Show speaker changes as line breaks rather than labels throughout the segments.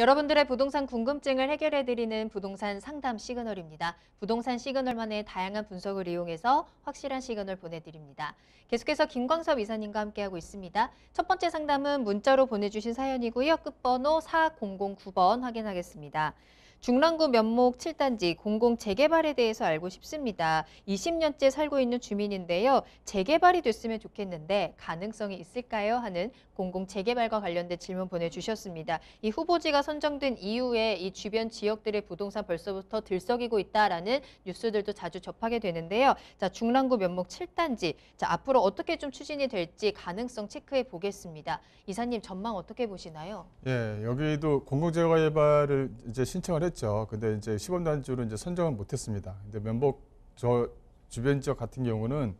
여러분들의 부동산 궁금증을 해결해드리는 부동산 상담 시그널입니다. 부동산 시그널만의 다양한 분석을 이용해서 확실한 시그널 보내드립니다. 계속해서 김광섭 이사님과 함께하고 있습니다. 첫 번째 상담은 문자로 보내주신 사연이고요. 끝번호 4009번 확인하겠습니다. 중랑구 면목 7단지 공공 재개발에 대해서 알고 싶습니다. 20년째 살고 있는 주민인데요. 재개발이 됐으면 좋겠는데 가능성이 있을까요? 하는 공공 재개발과 관련된 질문 보내주셨습니다. 이 후보지가 선정된 이후에 이 주변 지역들의 부동산 벌써부터 들썩이고 있다라는 뉴스들도 자주 접하게 되는데요. 자, 중랑구 면목 7단지. 자, 앞으로 어떻게 좀 추진이 될지 가능성 체크해 보겠습니다. 이사님 전망 어떻게 보시나요?
예, 여기도 공공재화 개발을 이제 신청을 했죠. 근데 이제 시범 단지로 이제 선정은 못 했습니다. 근데 면목 저 주변 지역 같은 경우는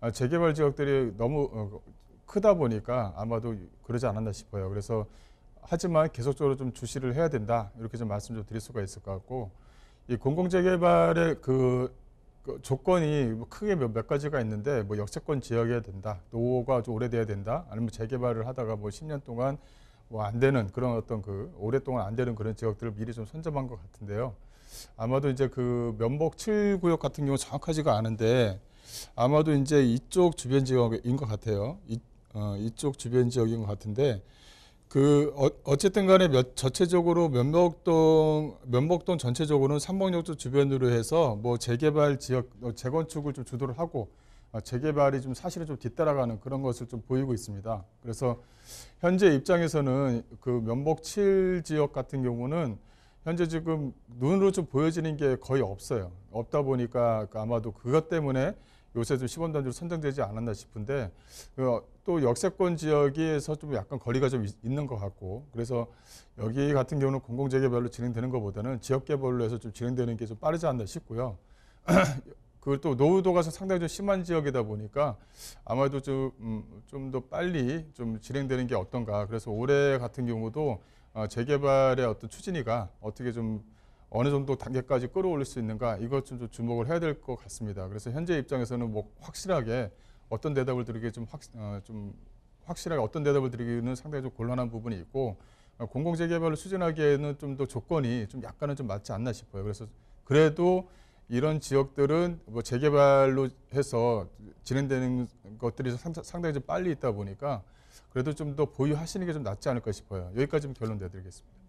아, 재개발 지역들이 너무 어, 크다 보니까 아마도 그러지 않았나 싶어요. 그래서 하지만 계속적으로 좀 주시를 해야 된다 이렇게 좀 말씀 좀 드릴 수가 있을 것 같고 이 공공재개발의 그, 그 조건이 뭐 크게 몇, 몇 가지가 있는데 뭐 역세권 지역이어야 된다 노후가 좀 오래돼야 된다 아니면 재개발을 하다가 뭐 10년 동안 뭐안 되는 그런 어떤 그 오랫동안 안 되는 그런 지역들을 미리 좀 선점한 것 같은데요 아마도 이제 그 면목 7구역 같은 경우 정확하지가 않은데 아마도 이제 이쪽 주변 지역인 것 같아요 이, 어, 이쪽 주변 지역인 것 같은데 그 어, 어 쨌든 간에 몇, 전체적으로 면목동 면목동 전체적으로는 삼봉역도 주변으로 해서 뭐 재개발 지역 어, 재건축을 좀 주도를 하고 아, 재개발이 좀 사실은 좀 뒤따라가는 그런 것을 좀 보이고 있습니다. 그래서 현재 입장에서는 그 면목 7 지역 같은 경우는 현재 지금 눈으로 좀 보여지는 게 거의 없어요. 없다 보니까 그 아마도 그것 때문에 요새 좀 시범 단지로 선정되지 않았나 싶은데 어, 또 역세권 지역에서 좀 약간 거리가 좀 있는 것 같고 그래서 여기 같은 경우는 공공재개발로 진행되는 것보다는 지역개발로 해서 좀 진행되는 게 좀 빠르지 않나 싶고요. 그또 걸 노후도가 상당히 좀 심한 지역이다 보니까 아마도 좀 좀더 음, 빨리 좀 진행되는 게 어떤가. 그래서 올해 같은 경우도 어, 재개발의 어떤 추진이가 어떻게 좀 어느 정도 단계까지 끌어올릴 수 있는가 이것 좀 주목을 해야 될 것 같습니다. 그래서 현재 입장에서는 뭐 확실하게 어떤 대답을 드리기 좀, 확, 어, 좀 확실하게 어떤 대답을 드리기는 상당히 좀 곤란한 부분이 있고 어, 공공재개발을 추진하기에는 좀 더 조건이 좀 약간은 좀 맞지 않나 싶어요. 그래서 그래도 이런 지역들은 뭐 재개발로 해서 진행되는 것들이 상당히 좀 빨리 있다 보니까 그래도 좀 더 보유하시는 게 좀 낫지 않을까 싶어요. 여기까지 좀 결론 내드리겠습니다.